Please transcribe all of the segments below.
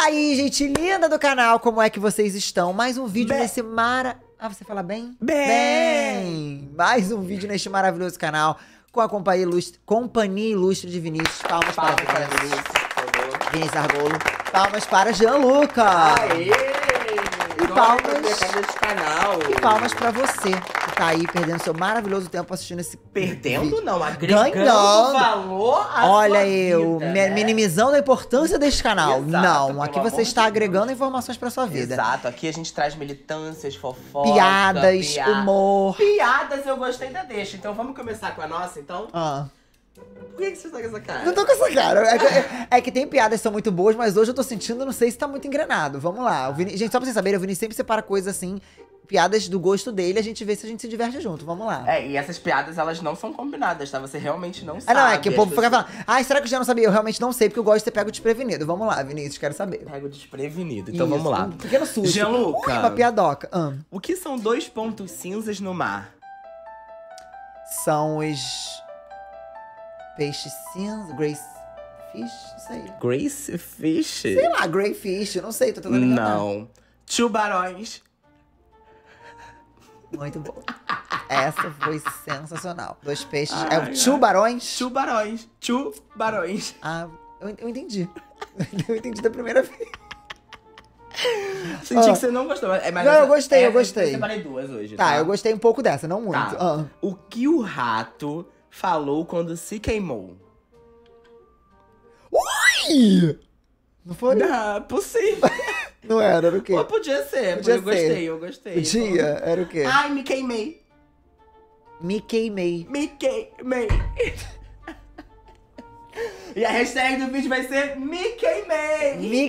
aí, gente linda do canal, como é que vocês estão? Mais um vídeo bem. nesse mara... Ah, você fala bem? bem? Mais um vídeo neste maravilhoso canal com a Companhia Ilustre, Companhia Ilustre de Vinícius. Palmas, Palmas para Vinícius. Vinícius, Vinícius Argolo. Palmas para Gianluca. Aê! E palmas... E palmas para você cair perdendo seu maravilhoso tempo assistindo esse Perdendo vídeo. não, agregando Ganhando. valor Olha eu, vida, né? minimizando a importância deste canal. Exato, não, aqui você está agregando Deus. informações para sua vida. Exato, aqui a gente traz militâncias, fofocas, piadas, humor. Piadas eu gostei da deixa, então vamos começar com a nossa, então? Ah. Por que, você tá com essa cara? Não tô com essa cara. É que, é, é, que, tem piadas que são muito boas, mas hoje eu tô sentindo, não sei se tá muito engrenado. Vamos lá. Vini, gente, só pra vocês saberem, o Vini sempre separa coisas assim piadas do gosto dele, a gente vê se a gente se diverte junto. Vamos lá. É, e essas piadas, elas não são combinadas, tá? Você realmente não sabe. Ah, não, é que o povo fica falando. Ah, será que o já não sabia? Eu realmente não sei, porque eu gosto de ser pego desprevenido. Vamos lá, Vinícius, quero saber. Pego desprevenido, então Isso, vamos lá. Um pequeno susto. Gianluca. Ui, uma piadoca. Ah. O que são dois pontos cinzas no mar? São os. Peixes cinza, Grace. Fish, isso sei. Grace Fish? Sei lá, Grey Fish, não sei, tô tentando Não. Tubarões muito bom. Essa foi sensacional. Dois peixes. Ai, é o tubarões? Tubarões. Tubarões. Ah, eu, eu entendi. Eu entendi da primeira vez. Senti que você não gostou. mas é não, eu gostei, é, eu gostei. Eu separei duas hoje. Tá, tá, eu gostei um pouco dessa, não muito. Tá. Ah. O que o rato falou quando se queimou? Ui! Não foi? Não, é possível. Não era, era o quê? Ou podia ser, podia eu ser. gostei, eu gostei. Podia, era o quê? Ai, me queimei. Me queimei. Me queimei. E a hashtag do vídeo vai ser Me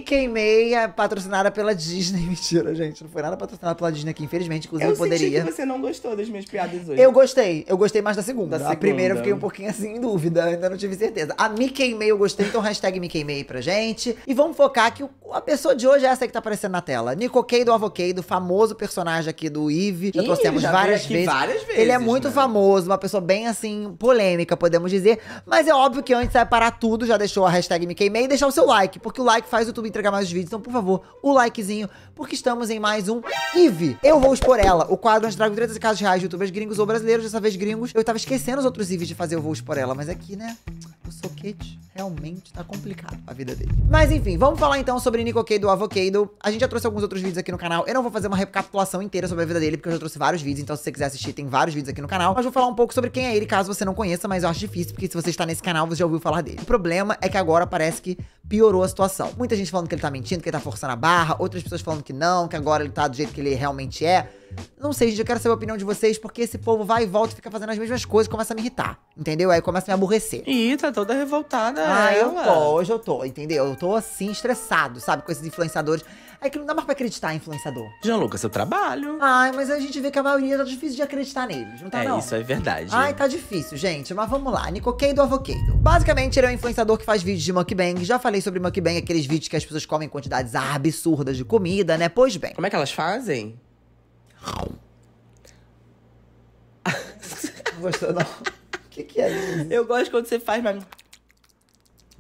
Queimei. é patrocinada pela Disney. Mentira, gente. Não foi nada patrocinada pela Disney aqui, infelizmente. Inclusive, eu poderia. Eu que você não gostou das minhas piadas hoje. Eu gostei. Eu gostei mais da segunda. Da segunda. A primeira eu fiquei um pouquinho assim em dúvida. Ainda não tive certeza. A Me eu gostei, então hashtag Me Queimei pra gente. E vamos focar que a pessoa de hoje é essa que tá aparecendo na tela. Nico Kay do do famoso personagem aqui do Eve. Já trouxemos já várias, vezes. várias vezes. Ele é muito né? famoso, uma pessoa bem assim, polêmica, podemos dizer. Mas é óbvio que antes vai parar tudo tudo, já deixou a hashtag Me Queimei e deixar o seu like, porque o like faz o YouTube entregar mais vídeos. Então, por favor, o likezinho, porque estamos em mais um Eve. Eu vou expor ela, o quadro onde trago 30 casos reais de youtubers gringos ou brasileiros, dessa vez gringos. Eu tava esquecendo os outros Eves de fazer Eu Vou Expor Ela, mas aqui, né, o soquete realmente tá complicado a vida dele. Mas enfim, vamos falar então sobre Nico Cado, Avocado. A gente já trouxe alguns outros vídeos aqui no canal. Eu não vou fazer uma recapitulação inteira sobre a vida dele, porque eu já trouxe vários vídeos, então se você quiser assistir, tem vários vídeos aqui no canal. Mas vou falar um pouco sobre quem é ele, caso você não conheça, mas eu acho difícil, porque se você está nesse canal, você já ouviu falar dele. O problema é que agora parece que piorou a situação. Muita gente falando que ele tá mentindo, que ele tá forçando a barra, outras pessoas falando que não, que agora ele tá do jeito que ele realmente é. Não sei, gente, eu quero saber a opinião de vocês, porque esse povo vai e volta e fica fazendo as mesmas coisas e começa a me irritar, entendeu? Aí começa a me aborrecer. Ih, tá toda revoltada. Ah, eu tô, hoje eu tô, entendeu? Eu tô assim, estressado, sabe, com esses influenciadores. É que não dá mais pra acreditar em influenciador. Jean Lucas, seu trabalho. Ai, mas a gente vê que a maioria tá difícil de acreditar neles, não tá é, não? É, isso é verdade. Ai, tá difícil, gente, mas vamos lá. Nicoquei do Avocado. Basicamente, ele é um influenciador que faz vídeos de mukbang. Já falei sobre mukbang, aqueles vídeos que as pessoas comem quantidades absurdas de comida, né? Pois bem. Como é que elas fazem? Gostou não? O que, que é isso? Eu gosto quando você faz, mas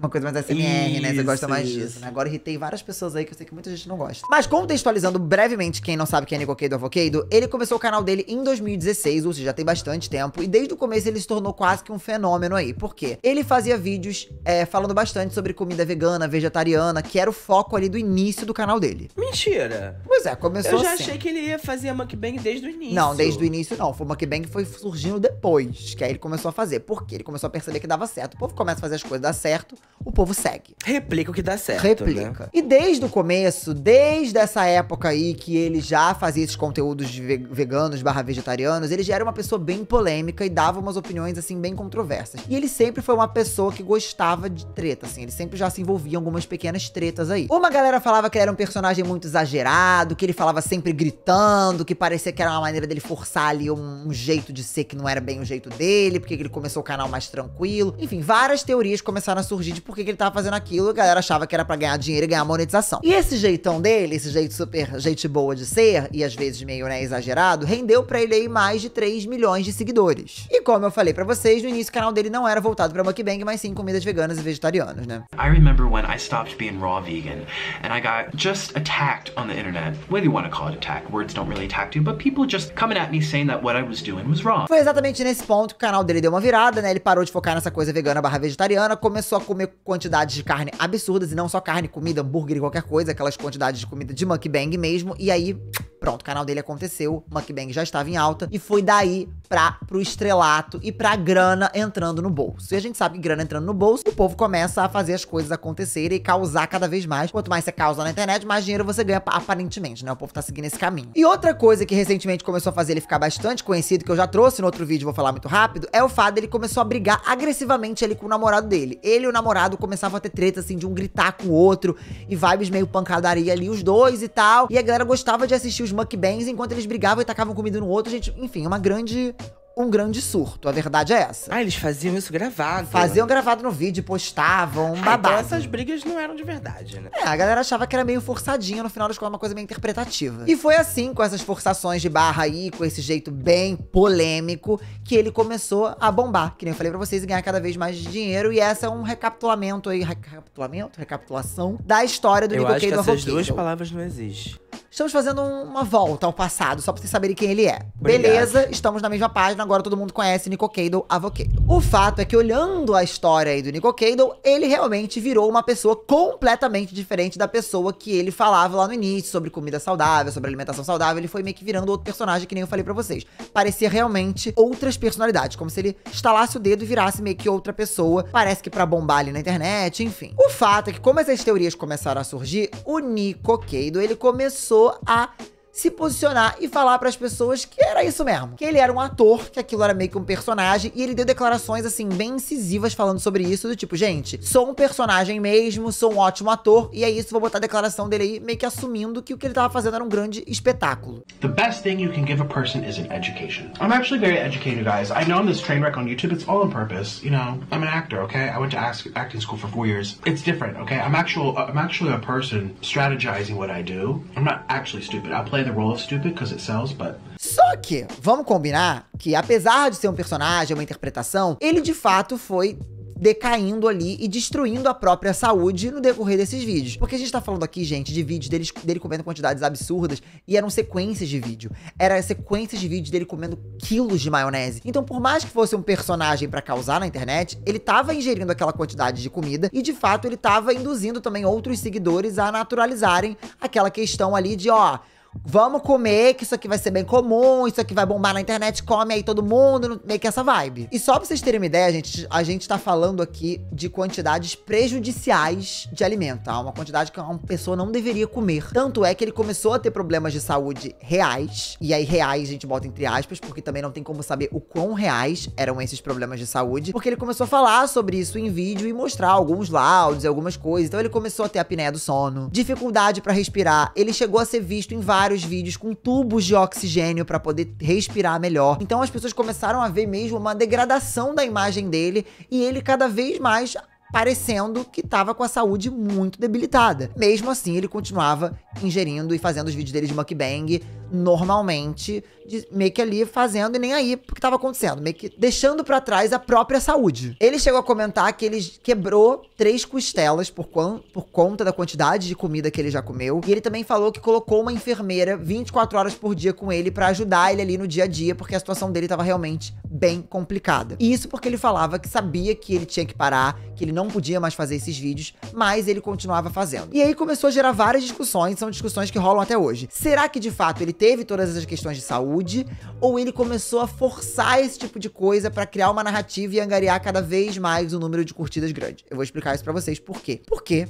uma coisa mais SMR, isso, né? Você gosta mais isso. disso, né? Agora irritei várias pessoas aí que eu sei que muita gente não gosta. Mas contextualizando brevemente, quem não sabe quem é Nicocado Avocado, ele começou o canal dele em 2016, ou seja, já tem bastante tempo. E desde o começo ele se tornou quase que um fenômeno aí. Por quê? Ele fazia vídeos é, falando bastante sobre comida vegana, vegetariana, que era o foco ali do início do canal dele. Mentira! Pois é, começou assim. Eu já assim. achei que ele ia fazer mukbang desde o início. Não, desde o início não. Foi mukbang foi surgindo depois, que aí ele começou a fazer. Por quê? Ele começou a perceber que dava certo. O povo começa a fazer as coisas, dá certo o povo segue. Replica o que dá certo. Replica. Né? E desde o começo, desde essa época aí que ele já fazia esses conteúdos de veganos barra vegetarianos, ele já era uma pessoa bem polêmica e dava umas opiniões assim bem controversas. E ele sempre foi uma pessoa que gostava de treta, assim, ele sempre já se envolvia em algumas pequenas tretas aí. Uma galera falava que ele era um personagem muito exagerado, que ele falava sempre gritando, que parecia que era uma maneira dele forçar ali um, um jeito de ser que não era bem o jeito dele, porque ele começou o canal mais tranquilo. Enfim, várias teorias começaram a surgir entendi de por que ele tava fazendo aquilo. A galera achava que era para ganhar dinheiro e ganhar monetização. E esse jeitão dele, esse jeito super gente boa de ser, e às vezes meio né, exagerado, rendeu para ele aí mais de 3 milhões de seguidores. E como eu falei para vocês, no início o canal dele não era voltado pra mukbang, mas sim comidas veganas e vegetarianas, né? I remember when I stopped being raw vegan and I got just attacked on the internet. Whether you want to call it attack, words don't really attack you, but people just coming at me saying that what I was doing was wrong. Foi exatamente nesse ponto que o canal dele deu uma virada, né? Ele parou de focar nessa coisa vegana barra vegetariana, começou a comer comer quantidades de carne absurdas, e não só carne, comida, hambúrguer e qualquer coisa, aquelas quantidades de comida de mukbang mesmo, e aí Pronto, o canal dele aconteceu, o MukBang já estava em alta e foi daí para pro estrelato e pra grana entrando no bolso. E a gente sabe que grana entrando no bolso, o povo começa a fazer as coisas acontecerem e causar cada vez mais. Quanto mais você causa na internet, mais dinheiro você ganha aparentemente, né? O povo tá seguindo esse caminho. E outra coisa que recentemente começou a fazer ele ficar bastante conhecido, que eu já trouxe no outro vídeo, vou falar muito rápido, é o fato dele começou a brigar agressivamente ele com o namorado dele. Ele e o namorado começavam a ter treta, assim, de um gritar com o outro e vibes meio pancadaria ali os dois e tal. E a galera gostava de assistir os os mukbangs enquanto eles brigavam e tacavam comida no outro. Gente, enfim, é uma grande um grande surto. A verdade é essa. Ah, eles faziam isso gravado. Faziam gravado no vídeo, postavam, um babado. Ah, então essas brigas não eram de verdade, né? É, a galera achava que era meio forçadinha, no final das contas, uma coisa meio interpretativa. E foi assim, com essas forçações de barra aí, com esse jeito bem polêmico, que ele começou a bombar, que nem eu falei pra vocês, e ganhar cada vez mais dinheiro. E essa é um recapitulamento aí, recapitulamento? Recapitulação da história do eu acho que essas duas palavras não existem. Estamos fazendo uma volta ao passado, só pra vocês saberem quem ele é. Obrigado. Beleza, estamos na mesma página, agora todo mundo conhece Nico Cable, Avocado. O fato é que, olhando a história aí do Nico Cable, ele realmente virou uma pessoa completamente diferente da pessoa que ele falava lá no início, sobre comida saudável, sobre alimentação saudável. Ele foi meio que virando outro personagem, que nem eu falei para vocês. Parecia realmente outras personalidades, como se ele estalasse o dedo e virasse meio que outra pessoa. Parece que para bombar ali na internet, enfim. O fato é que, como essas teorias começaram a surgir, o Nico Cable, ele começou a se posicionar e falar para as pessoas que era isso mesmo. Que ele era um ator, que aquilo era meio que um personagem, e ele deu declarações assim bem incisivas falando sobre isso, do tipo, gente, sou um personagem mesmo, sou um ótimo ator, e é isso, vou botar a declaração dele aí meio que assumindo que o que ele estava fazendo era um grande espetáculo. The best thing you can give a person is an education. I'm actually very educated, guys. I know I'm this train wreck on YouTube, it's all on purpose, you know. I'm an actor, okay? I went to acting school for four years. It's different, okay? I'm actual I'm actually a person strategizing what I do. I'm not actually stupid. I play play the role of stupid because it sells, but só que, vamos combinar que apesar de ser um personagem, uma interpretação, ele de fato foi decaindo ali e destruindo a própria saúde no decorrer desses vídeos. Porque a gente tá falando aqui, gente, de vídeos dele dele comendo quantidades absurdas e eram sequências de vídeo. Era sequências de vídeos dele comendo quilos de maionese. Então, por mais que fosse um personagem para causar na internet, ele tava ingerindo aquela quantidade de comida e, de fato, ele tava induzindo também outros seguidores a naturalizarem aquela questão ali de, ó, Vamos comer, que isso aqui vai ser bem comum, isso aqui vai bombar na internet, come aí todo mundo, meio que essa vibe. E só pra vocês terem uma ideia, gente, a gente tá falando aqui de quantidades prejudiciais de alimento, tá? Uma quantidade que uma pessoa não deveria comer. Tanto é que ele começou a ter problemas de saúde reais, e aí reais a gente bota entre aspas, porque também não tem como saber o quão reais eram esses problemas de saúde, porque ele começou a falar sobre isso em vídeo e mostrar alguns laudos e algumas coisas. Então ele começou a ter apneia do sono, dificuldade para respirar, ele chegou a ser visto em vários vários vídeos com tubos de oxigênio para poder respirar melhor. Então as pessoas começaram a ver mesmo uma degradação da imagem dele e ele cada vez mais parecendo que estava com a saúde muito debilitada. Mesmo assim, ele continuava ingerindo e fazendo os vídeos dele de mukbang, normalmente, de, meio que ali fazendo e nem aí porque estava acontecendo, meio que deixando para trás a própria saúde. Ele chegou a comentar que ele quebrou três costelas por, quão, por conta da quantidade de comida que ele já comeu. E ele também falou que colocou uma enfermeira 24 horas por dia com ele para ajudar ele ali no dia a dia, porque a situação dele estava realmente bem complicada. E isso porque ele falava que sabia que ele tinha que parar, que ele não podia mais fazer esses vídeos, mas ele continuava fazendo. E aí começou a gerar várias discussões, são discussões que rolam até hoje. Será que de fato ele teve todas essas questões de saúde, ou ele começou a forçar esse tipo de coisa para criar uma narrativa e angariar cada vez mais o um número de curtidas grande. Eu vou explicar isso para vocês por quê. Porque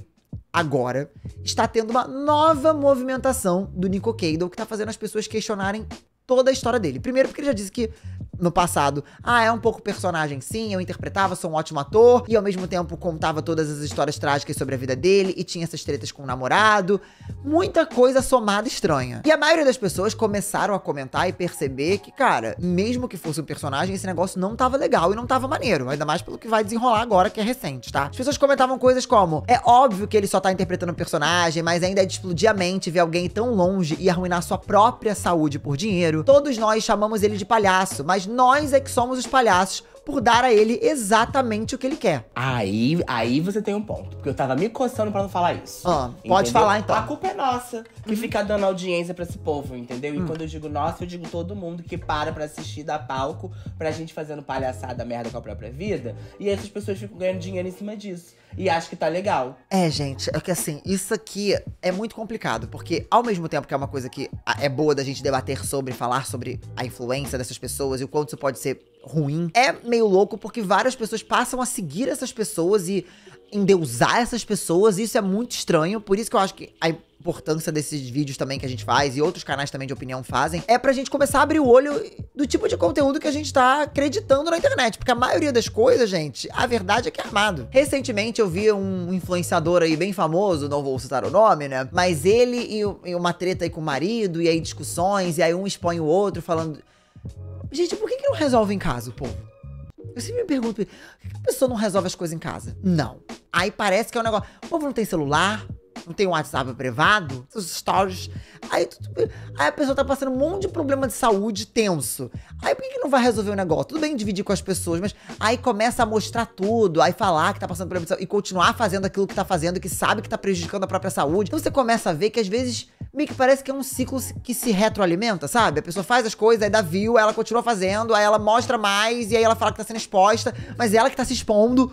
agora está tendo uma nova movimentação do Nico Cable que está fazendo as pessoas questionarem toda a história dele. Primeiro, porque ele já disse que no passado, ah, é um pouco personagem sim, eu interpretava, sou um ótimo ator, e ao mesmo tempo contava todas as histórias trágicas sobre a vida dele, e tinha essas tretas com o namorado. Muita coisa somada estranha. E a maioria das pessoas começaram a comentar e perceber que, cara, mesmo que fosse um personagem, esse negócio não tava legal e não tava maneiro, ainda mais pelo que vai desenrolar agora, que é recente, tá? As pessoas comentavam coisas como: é óbvio que ele só tá interpretando um personagem, mas ainda é de explodir a mente ver alguém tão longe e arruinar sua própria saúde por dinheiro. Todos nós chamamos ele de palhaço, mas nós é que somos os palhaços por dar a ele exatamente o que ele quer. Aí, aí você tem um ponto, porque eu tava me coçando para não falar isso. Ah, pode falar então. A culpa é nossa, que uhum. fica dando audiência para esse povo, entendeu? E uhum. quando eu digo nossa, eu digo todo mundo que para pra assistir da palco pra gente fazendo palhaçada merda com a própria vida, e essas pessoas ficam ganhando dinheiro em cima disso e acho que tá legal. É, gente, é que assim, isso aqui é muito complicado, porque ao mesmo tempo que é uma coisa que é boa da gente debater sobre, falar sobre a influência dessas pessoas e o quanto isso pode ser ruim, é meio louco porque várias pessoas passam a seguir essas pessoas e endeusar essas pessoas, isso é muito estranho. Por isso que eu acho que a importância desses vídeos também que a gente faz e outros canais também de opinião fazem, é pra gente começar a abrir o olho do tipo de conteúdo que a gente tá acreditando na internet. Porque a maioria das coisas, gente, a verdade é que é armado. Recentemente eu vi um influenciador aí bem famoso, não vou citar o nome, né? Mas ele e, uma treta aí com o marido, e aí discussões, e aí um expõe o outro falando. Gente, por que, que não resolve em casa povo? Eu sempre me pergunto, por que a pessoa não resolve as coisas em casa? Não. Aí parece que é um negócio. O povo não tem celular, não tem um WhatsApp privado, seus stories. Aí, tudo, aí a pessoa tá passando um monte de problema de saúde tenso. Aí por que, que não vai resolver o negócio? Tudo bem dividir com as pessoas, mas aí começa a mostrar tudo, aí falar que tá passando problema de saúde e continuar fazendo aquilo que tá fazendo, que sabe que tá prejudicando a própria saúde. Então você começa a ver que às vezes meio que parece que é um ciclo que se retroalimenta, sabe? A pessoa faz as coisas, aí dá view, ela continua fazendo, aí ela mostra mais, e aí ela fala que tá sendo exposta, mas ela que tá se expondo.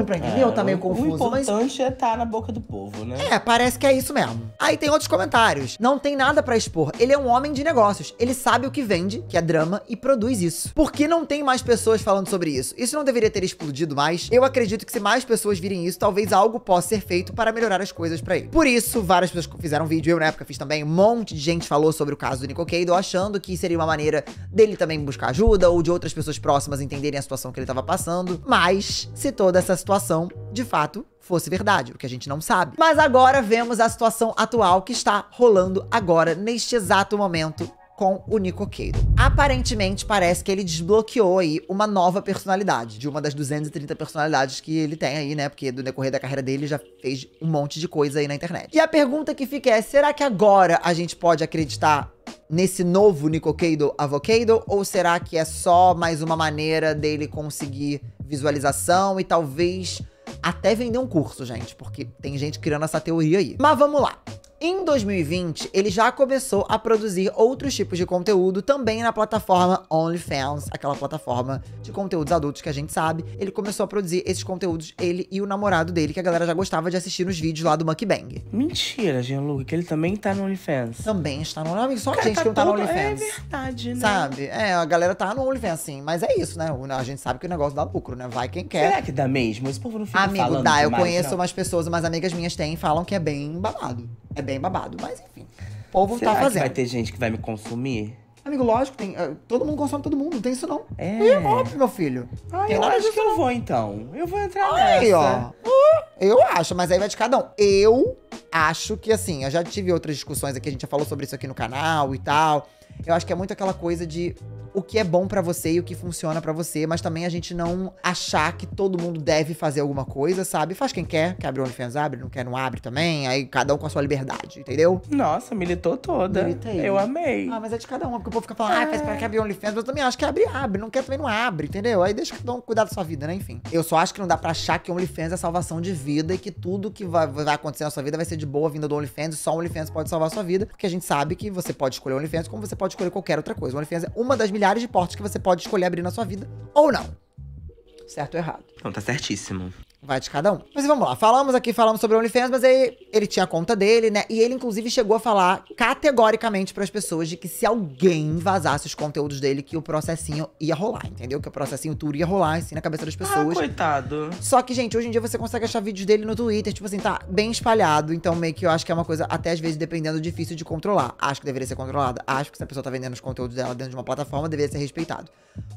Tá entender, É, tá meio é, confuso. O importante mas... é estar tá na boca do povo, né? É, parece que é isso mesmo. Aí tem outros comentários. Não tem nada para expor. Ele é um homem de negócios. Ele sabe o que vende, que é drama, e produz isso. Por que não tem mais pessoas falando sobre isso? Isso não deveria ter explodido mais? Eu acredito que se mais pessoas virem isso, talvez algo possa ser feito para melhorar as coisas para ele. Por isso, várias pessoas fizeram vídeo, eu na época fiz também, um monte de gente falou sobre o caso do Nico Cable, achando que seria uma maneira dele também buscar ajuda ou de outras pessoas próximas entenderem a situação que ele tava passando. Mas, se toda essa situação, de fato, fosse verdade, o que a gente não sabe. Mas agora vemos a situação atual que está rolando agora, neste exato momento, com o Nico Nicoqueiro. Aparentemente, parece que ele desbloqueou aí uma nova personalidade, de uma das 230 personalidades que ele tem aí, né? Porque do decorrer da carreira dele já fez um monte de coisa aí na internet. E a pergunta que fica é: será que agora a gente pode acreditar nesse novo Nico Nicoqueiro Avocado? Ou será que é só mais uma maneira dele conseguir visualização e talvez até vender um curso, gente, porque tem gente criando essa teoria aí. Mas vamos lá. Em 2020, ele já começou a produzir outros tipos de conteúdo também na plataforma OnlyFans, aquela plataforma de conteúdos adultos que a gente sabe. Ele começou a produzir esses conteúdos, ele e o namorado dele, que a galera já gostava de assistir nos vídeos lá do Mukbang. Mentira, Jean-Luc, que ele também tá no OnlyFans. Também está no OnlyFans. Só a gente tá que não tá no OnlyFans. É verdade, né? Sabe? É, a galera tá no OnlyFans, sim. Mas é isso, né? A gente sabe que o negócio dá lucro, né? Vai quem quer. Será que dá mesmo? Esse povo não fica Amigo, falando dá. Eu conheço não. umas pessoas, umas amigas minhas têm, falam que é bem babado. É bem bem babado. Mas enfim, o povo tá Será tá fazendo. Que vai ter gente que vai me consumir? Amigo, lógico, tem, ah, todo mundo consome todo mundo, não tem isso não. É. E é óbvio, meu filho. Ai, tem eu acho que não. eu vou então. Eu vou entrar aí, nessa. Ó. Eu acho, mas aí vai de cada um. Eu acho que assim, eu já tive outras discussões aqui, a gente já falou sobre isso aqui no canal e tal. Eu acho que é muito aquela coisa de o que é bom para você e o que funciona para você, mas também a gente não achar que todo mundo deve fazer alguma coisa, sabe? Faz quem quer, quer abrir o OnlyFans, abre, não quer, não abre também, aí cada um com a sua liberdade, entendeu? Nossa, militou toda. Militei. Eu amei. Ah, mas é de cada um, porque o povo fica falando, é. ah, faz pra que abrir OnlyFans, mas eu também acho que abre, abre, não quer também não abre, entendeu? Aí deixa cada um cuidar da sua vida, né? Enfim. Eu só acho que não dá pra achar que o OnlyFans é salvação de vida e que tudo que vai, vai acontecer na sua vida vai ser de boa vinda do OnlyFans e só o OnlyFans pode salvar a sua vida, porque a gente sabe que você pode escolher o OnlyFans como você pode pode escolher qualquer outra coisa. O OnlyFans é uma das milhares de portas que você pode escolher abrir na sua vida ou não. Certo ou errado? Não, tá certíssimo. Vai de cada um. Mas vamos lá, falamos aqui, falamos sobre o OnlyFans, mas aí ele tinha a conta dele, né? E ele, inclusive, chegou a falar categoricamente para as pessoas de que se alguém vazasse os conteúdos dele, que o processinho ia rolar, entendeu? Que o processinho tudo ia rolar, assim, na cabeça das ah, pessoas. Ah, coitado. Só que, gente, hoje em dia você consegue achar vídeos dele no Twitter, tipo assim, tá bem espalhado. Então, meio que eu acho que é uma coisa, até às vezes, dependendo, difícil de controlar. Acho que deveria ser controlada. Acho que se a pessoa tá vendendo os conteúdos dela dentro de uma plataforma, deveria ser respeitado.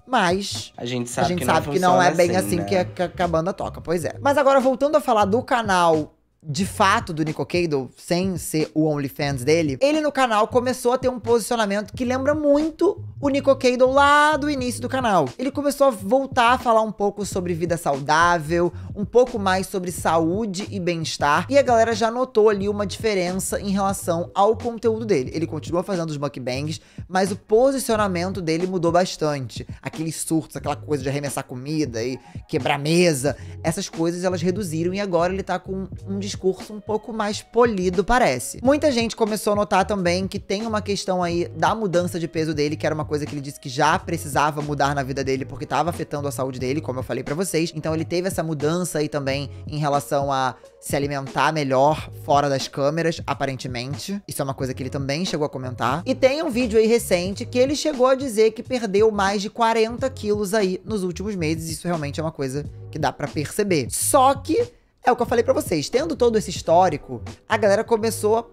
Mas. A gente sabe, a gente que, sabe não que não é bem assim, assim né? que, é que a banda toca. Pois é. Mas agora, voltando a falar do canal de fato do Nico Cable, sem ser o OnlyFans dele, ele no canal começou a ter um posicionamento que lembra muito o Nico Cable lá do início do canal. Ele começou a voltar a falar um pouco sobre vida saudável, um pouco mais sobre saúde e bem-estar, e a galera já notou ali uma diferença em relação ao conteúdo dele. Ele continua fazendo os mukbangs, mas o posicionamento dele mudou bastante. Aqueles surtos, aquela coisa de arremessar comida e quebrar mesa, essas coisas elas reduziram e agora ele tá com um discurso um pouco mais polido, parece. Muita gente começou a notar também que tem uma questão aí da mudança de peso dele, que era uma coisa que ele disse que já precisava mudar na vida dele porque estava afetando a saúde dele, como eu falei para vocês. Então ele teve essa mudança aí também em relação a se alimentar melhor fora das câmeras, aparentemente. Isso é uma coisa que ele também chegou a comentar. E tem um vídeo aí recente que ele chegou a dizer que perdeu mais de 40 quilos aí nos últimos meses. Isso realmente é uma coisa que dá para perceber. Só que é o que eu falei para vocês. Tendo todo esse histórico, a galera começou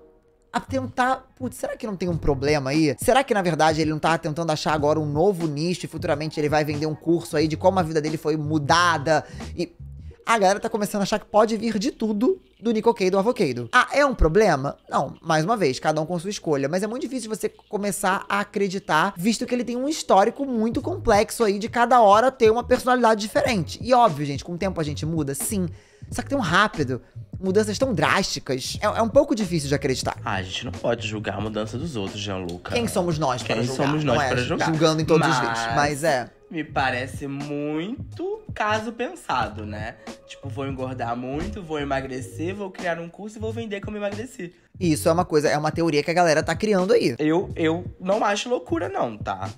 a tentar. Putz, será que não tem um problema aí? Será que na verdade ele não tá tentando achar agora um novo nicho e futuramente ele vai vender um curso aí de como a vida dele foi mudada? E a galera tá começando a achar que pode vir de tudo do Nicokei do Avocado. Ah, é um problema? Não, mais uma vez, cada um com sua escolha, mas é muito difícil você começar a acreditar, visto que ele tem um histórico muito complexo aí de cada hora ter uma personalidade diferente. E óbvio, gente, com o tempo a gente muda, sim. Só que tão rápido. Mudanças tão drásticas. É, é um pouco difícil de acreditar. Ah, a gente não pode julgar a mudança dos outros, Gianluca. Quem somos nós para julgar? Quem somos nós não é, para julgar? Julgando em todos Mas... os vídeos. Mas é me parece muito caso pensado, né? Tipo, vou engordar muito, vou emagrecer, vou criar um curso e vou vender como emagreci. Isso é uma coisa, é uma teoria que a galera tá criando aí. Eu, eu não acho loucura não, tá?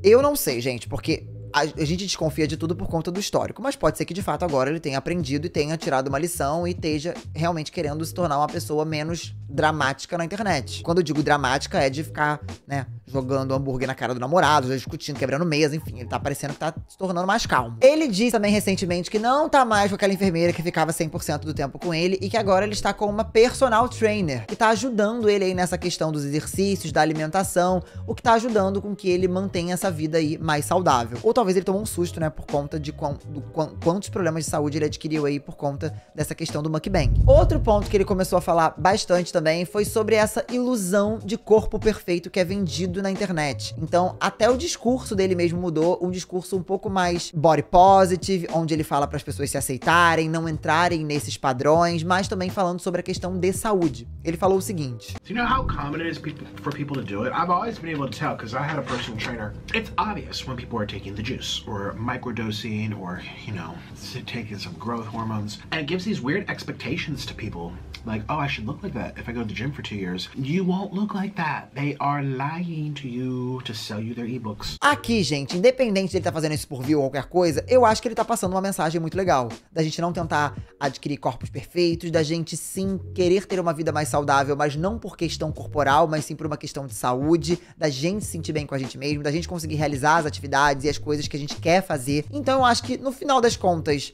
Eu não sei, gente, porque a, a, gente desconfia de tudo por conta do histórico, mas pode ser que de fato agora ele tenha aprendido e tenha tirado uma lição e esteja realmente querendo se tornar uma pessoa menos dramática na internet. Quando eu digo dramática, é de ficar, né, jogando hambúrguer na cara do namorado, já discutindo, quebrando mesa, enfim, ele tá parecendo que tá se tornando mais calmo. Ele disse também recentemente que não tá mais com aquela enfermeira que ficava 100% do tempo com ele e que agora ele está com uma personal trainer, que tá ajudando ele aí nessa questão dos exercícios, da alimentação, o que tá ajudando com que ele mantenha essa vida aí mais saudável. Ou talvez ele tomou um susto, né, por conta de quão, do, quão, quantos problemas de saúde ele adquiriu aí por conta dessa questão do mukbang. Outro ponto que ele começou a falar bastante também foi sobre essa ilusão de corpo perfeito que é vendido na internet. Então, até o discurso dele mesmo mudou, um discurso um pouco mais body positive, onde ele fala para as pessoas se aceitarem, não entrarem nesses padrões, mas também falando sobre a questão de saúde. Ele falou o seguinte: You know how common it is for people to do it? I've always been able to tell because I had a personal trainer. It's obvious when people are taking the juice or microdosing or, you know, taking some growth hormones. And it gives these weird expectations to people like, oh, I should look like that if I go to the gym for two years. You won't look like that. They are lying to you to sell you their ebooks. Aqui, gente, independente dele tá fazendo isso por view ou qualquer coisa, eu acho que ele tá passando uma mensagem muito legal. Da gente não tentar adquirir corpos perfeitos, da gente sim querer ter uma vida mais saudável, mas não por questão corporal, mas sim por uma questão de saúde, da gente se sentir bem com a gente mesmo, da gente conseguir realizar as atividades e as coisas que a gente quer fazer. Então eu acho que no final das contas,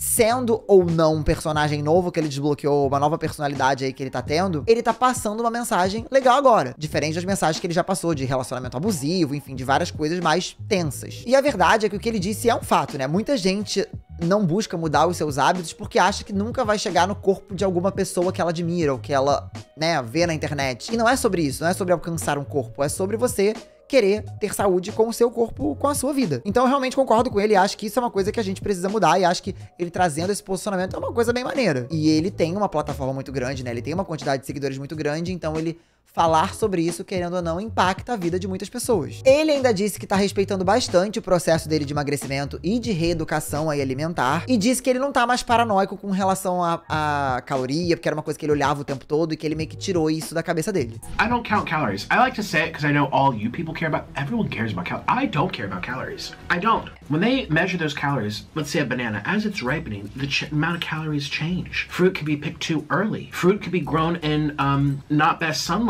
sendo ou não um personagem novo que ele desbloqueou, uma nova personalidade aí que ele tá tendo, ele tá passando uma mensagem legal agora. Diferente das mensagens que ele já passou de relacionamento abusivo, enfim, de várias coisas mais tensas. E a verdade é que o que ele disse é um fato, né? Muita gente não busca mudar os seus hábitos porque acha que nunca vai chegar no corpo de alguma pessoa que ela admira ou que ela, né, vê na internet. E não é sobre isso, não é sobre alcançar um corpo, é sobre você querer ter saúde com o seu corpo, com a sua vida. Então eu realmente concordo com ele e acho que isso é uma coisa que a gente precisa mudar e acho que ele trazendo esse posicionamento é uma coisa bem maneira. E ele tem uma plataforma muito grande, né? Ele tem uma quantidade de seguidores muito grande, então ele Falar sobre isso, querendo ou não, impacta a vida de muitas pessoas. Ele ainda disse que tá respeitando bastante o processo dele de emagrecimento e de reeducação aí alimentar. E disse que ele não tá mais paranoico com relação à caloria, porque era uma coisa que ele olhava o tempo todo e que ele meio que tirou isso da cabeça dele. I don't count calories. I like to say it because I know all you people care about. Everyone cares about calories. I don't care about calories. I don't. When they measure those calories, let's say a banana, as it's ripening, the amount of calories change. Fruit can be picked too early. Fruit can be grown in um, not best sunlight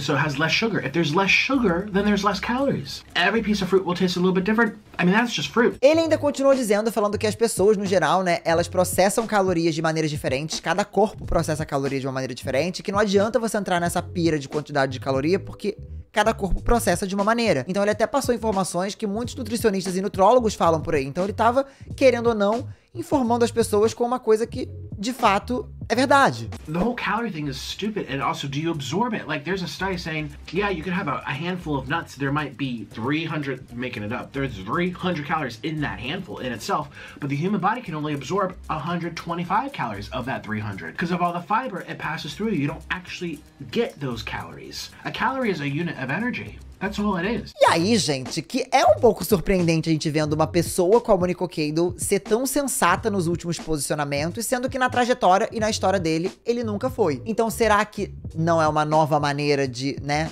so it has less sugar. If there's less sugar, then there's less calories. Every piece of fruit will taste a little bit different. I mean, that's just fruit. Ele ainda continuou dizendo, falando que as pessoas, no geral, né, elas processam calorias de maneiras diferentes, cada corpo processa calorias de uma maneira diferente, que não adianta você entrar nessa pira de quantidade de caloria, porque cada corpo processa de uma maneira. Então ele até passou informações que muitos nutricionistas e nutrólogos falam por aí. Então ele tava, querendo ou não, informando as pessoas com uma coisa que de fato é verdade. The whole calorie thing is stupid and also do you absorb it? Like there's a study saying, yeah, you could have a, a handful of nuts, there might be 300 making it up. There's 300 calories in that handful in itself, but the human body can only absorb 125 calories of that 300 because of all the fiber it passes through you, you don't actually get those calories. A calorie is a unit of energy. E aí, gente, que é um pouco surpreendente a gente vendo uma pessoa como a Nico Cable ser tão sensata nos últimos posicionamentos, sendo que na trajetória e na história dele, ele nunca foi. Então será que não é uma nova maneira de, né,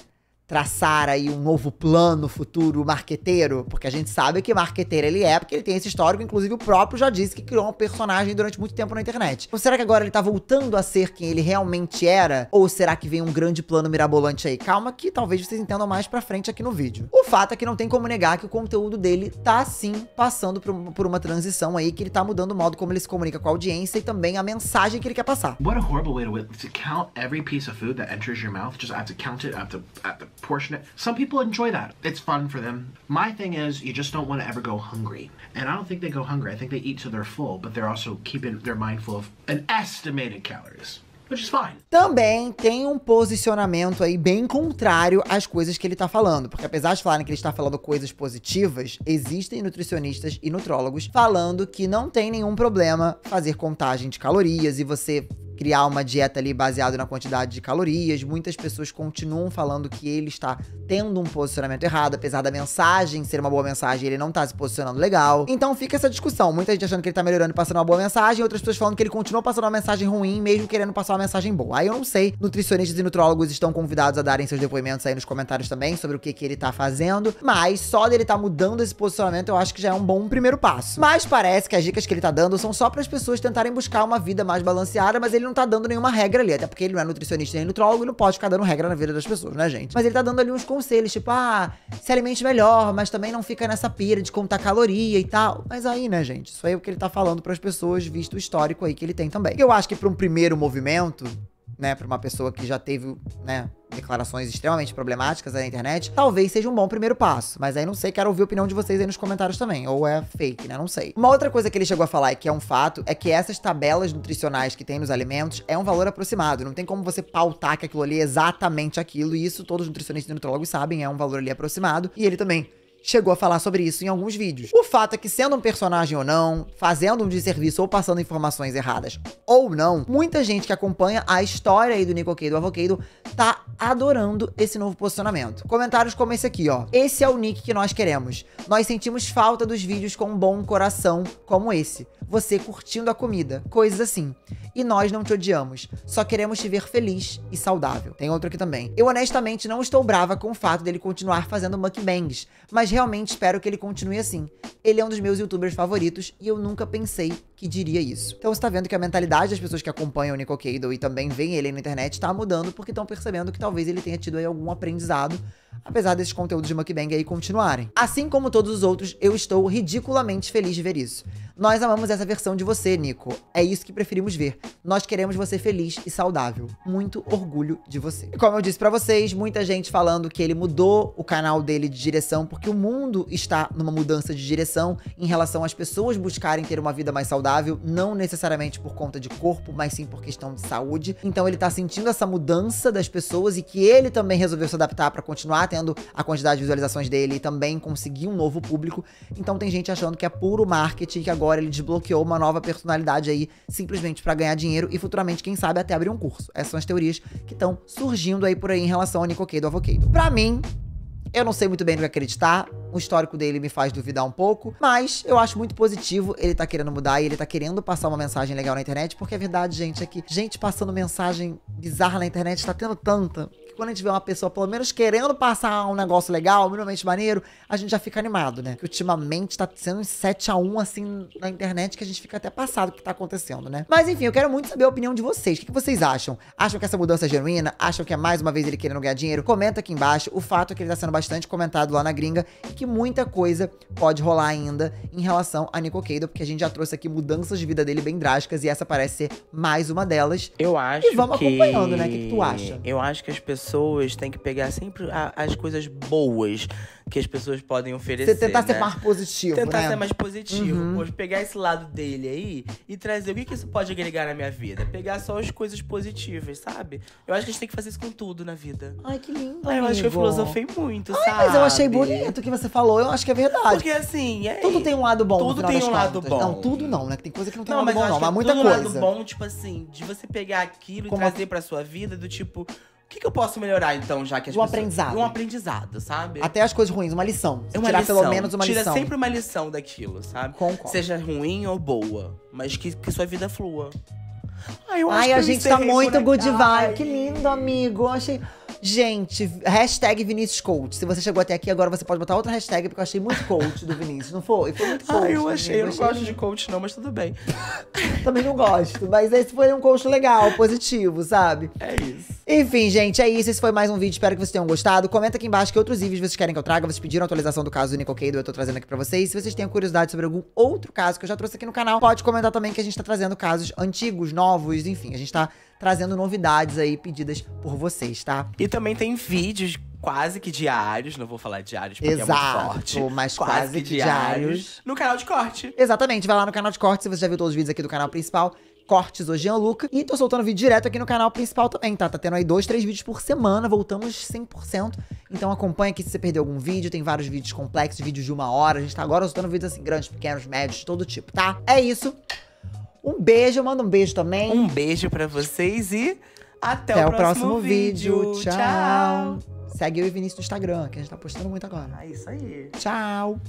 traçar aí um novo plano futuro marqueteiro? Porque a gente sabe que marqueteiro ele é, porque ele tem esse histórico, inclusive o próprio já disse que criou um personagem durante muito tempo na internet. Ou será que agora ele tá voltando a ser quem ele realmente era? Ou será que vem um grande plano mirabolante aí? Calma que talvez vocês entendam mais pra frente aqui no vídeo. O fato é que não tem como negar que o conteúdo dele tá sim passando por, uma transição aí, que ele tá mudando o modo como ele se comunica com a audiência e também a mensagem que ele quer passar. What a horrible way to, to count every piece of food that enters your mouth. Just I have to count it, I have to, I have to... portion it. Some people enjoy that. It's fun for them. My thing is you just don't want to ever go hungry. And I don't think they go hungry. I think they eat till they're full, but they're also keeping they're mindful of an estimated calories. which is fine. Também tem um posicionamento aí bem contrário às coisas que ele tá falando, porque apesar de falarem que ele está falando coisas positivas, existem nutricionistas e nutrólogos falando que não tem nenhum problema fazer contagem de calorias e você criar uma dieta ali baseada na quantidade de calorias. Muitas pessoas continuam falando que ele está tendo um posicionamento errado, apesar da mensagem ser uma boa mensagem, ele não está se posicionando legal. Então fica essa discussão. Muita gente achando que ele está melhorando e passando uma boa mensagem, outras pessoas falando que ele continua passando uma mensagem ruim, mesmo querendo passar uma mensagem boa. Aí eu não sei, nutricionistas e nutrólogos estão convidados a darem seus depoimentos aí nos comentários também sobre o que, que ele tá fazendo, mas só dele tá mudando esse posicionamento eu acho que já é um bom primeiro passo. Mas parece que as dicas que ele tá dando são só para as pessoas tentarem buscar uma vida mais balanceada, mas ele não tá dando nenhuma regra ali, até porque ele não é nutricionista nem nutrólogo e não pode ficar dando regra na vida das pessoas, né, gente? Mas ele tá dando ali uns conselhos, tipo, ah, se alimente melhor, mas também não fica nessa pira de contar caloria e tal. Mas aí, né, gente, isso aí é o que ele tá falando para as pessoas, visto o histórico aí que ele tem também. Eu acho que para um primeiro movimento né, para uma pessoa que já teve, né, declarações extremamente problemáticas na internet, talvez seja um bom primeiro passo. Mas aí não sei, quero ouvir a opinião de vocês aí nos comentários também. Ou é fake, né? Não sei. Uma outra coisa que ele chegou a falar e que é um fato é que essas tabelas nutricionais que tem nos alimentos é um valor aproximado. Não tem como você pautar que aquilo ali é exatamente aquilo. E isso todos os nutricionistas e nutrólogos sabem, é um valor ali aproximado. E ele também chegou a falar sobre isso em alguns vídeos. O fato é que, sendo um personagem ou não, fazendo um desserviço ou passando informações erradas ou não, muita gente que acompanha a história aí do Nico do Avocado, tá adorando esse novo posicionamento. Comentários como esse aqui, ó. Esse é o nick que nós queremos. Nós sentimos falta dos vídeos com um bom coração como esse. Você curtindo a comida, coisas assim. E nós não te odiamos, só queremos te ver feliz e saudável. Tem outro aqui também. Eu honestamente não estou brava com o fato dele continuar fazendo mukbangs, mas realmente espero que ele continue assim. Ele é um dos meus youtubers favoritos e eu nunca pensei que diria isso. Então você tá vendo que a mentalidade das pessoas que acompanham o Nico Cable e também veem ele na internet tá mudando porque estão percebendo que talvez ele tenha tido aí algum aprendizado apesar desses conteúdos de mukbang aí continuarem. Assim como todos os outros, eu estou ridiculamente feliz de ver isso. Nós amamos essa versão de você, Nico. É isso que preferimos ver. Nós queremos você feliz e saudável. Muito orgulho de você. E como eu disse para vocês, muita gente falando que ele mudou o canal dele de direção porque o mundo está numa mudança de direção em relação às pessoas buscarem ter uma vida mais saudável, não necessariamente por conta de corpo, mas sim por questão de saúde. Então ele tá sentindo essa mudança das pessoas e que ele também resolveu se adaptar para continuar tendo a quantidade de visualizações dele e também conseguir um novo público. Então tem gente achando que é puro marketing, que agora ele desbloqueou uma nova personalidade aí simplesmente para ganhar dinheiro e futuramente, quem sabe, até abrir um curso. Essas são as teorias que estão surgindo aí por aí em relação ao Nicoquei do Avocado. Pra mim, eu não sei muito bem no que acreditar, o histórico dele me faz duvidar um pouco, mas eu acho muito positivo ele tá querendo mudar e ele tá querendo passar uma mensagem legal na internet, porque a verdade, gente, é que gente passando mensagem bizarra na internet tá tendo tanta que quando a gente vê uma pessoa, pelo menos, querendo passar um negócio legal, minimamente maneiro, a gente já fica animado, né? Que ultimamente tá sendo uns 7x1, assim, na internet, que a gente fica até passado o que tá acontecendo, né? Mas enfim, eu quero muito saber a opinião de vocês. O que, que vocês acham? Acham que essa mudança é genuína? Acham que é mais uma vez ele querendo ganhar dinheiro? Comenta aqui embaixo. O fato é que ele tá sendo bastante comentado lá na gringa e que muita coisa pode rolar ainda em relação a Nico Cable, porque a gente já trouxe aqui mudanças de vida dele bem drásticas e essa parece ser mais uma delas. Eu acho. E vamos que... acompanhando, né? O que, que tu acha? Eu acho que as pessoas pessoas, tem que pegar sempre a, as coisas boas que as pessoas podem oferecer. Você tentar né? ser mais positivo. Tentar né? ser mais positivo. Uhum. Pois pegar esse lado dele aí e trazer o que, que isso pode agregar na minha vida. Pegar só as coisas positivas, sabe? Eu acho que a gente tem que fazer isso com tudo na vida. Ai, que lindo. Ai, ah, eu acho que eu filosofei muito, Ai, sabe? Mas eu achei bonito o que você falou. Eu acho que é verdade. Porque assim. É... Tudo tem um lado bom. Tudo tem um contas. lado bom. Não, tudo não, né? Tem coisa que não tem não, é é um lado bom, não. Mas muita tudo coisa. um lado bom, tipo assim, de você pegar aquilo Como e trazer a... pra sua vida, do tipo que, que eu posso melhorar, então, já que as um pessoas... aprendizado. Um aprendizado, sabe? Até as coisas ruins, uma lição. É uma Tirar lição. pelo menos uma Tira lição. Tira sempre uma lição daquilo, sabe? Concordo. Seja ruim ou boa, mas que, que sua vida flua. Ah, Ai, eu acho Ai, que a gente tá muito good vibe. Que lindo, amigo. Eu achei. Gente, hashtag Vinícius Coach. Se você chegou até aqui, agora você pode botar outra hashtag, porque eu achei muito coach do Vinícius, não foi? Foi muito ah, coach. Ah, eu achei. Eu não achei gosto de coach, não, mas tudo bem. Também não gosto, mas esse foi um coach legal, positivo, sabe? É isso. Enfim, gente, é isso. Esse foi mais um vídeo. Espero que vocês tenham gostado. Comenta aqui embaixo que outros vídeos vocês querem que eu traga. Vocês pediram atualização do caso do Nico Cable, eu tô trazendo aqui pra vocês. Se vocês têm curiosidade sobre algum outro caso que eu já trouxe aqui no canal, pode comentar também que a gente tá trazendo casos antigos, novos, enfim. A gente tá trazendo novidades aí pedidas por vocês, tá? E também tem vídeos quase que diários, não vou falar diários porque Exato, é muito forte. mas quase, quase que diários, diários. No canal de corte. Exatamente, vai lá no canal de corte se você já viu todos os vídeos aqui do canal principal. Cortes hoje em Luca. E tô soltando vídeo direto aqui no canal principal também, tá? Tá tendo aí dois, três vídeos por semana, voltamos 100%. Então acompanha aqui se você perdeu algum vídeo, tem vários vídeos complexos, vídeos de uma hora. A gente tá agora soltando vídeos assim, grandes, pequenos, médios, todo tipo, tá? É isso. Um beijo, manda um beijo também. Um beijo para vocês e até, até o, próximo, próximo vídeo. vídeo. Tchau. Tchau. Segue eu e Vinícius no Instagram, que a gente tá postando muito agora. É isso aí. Tchau.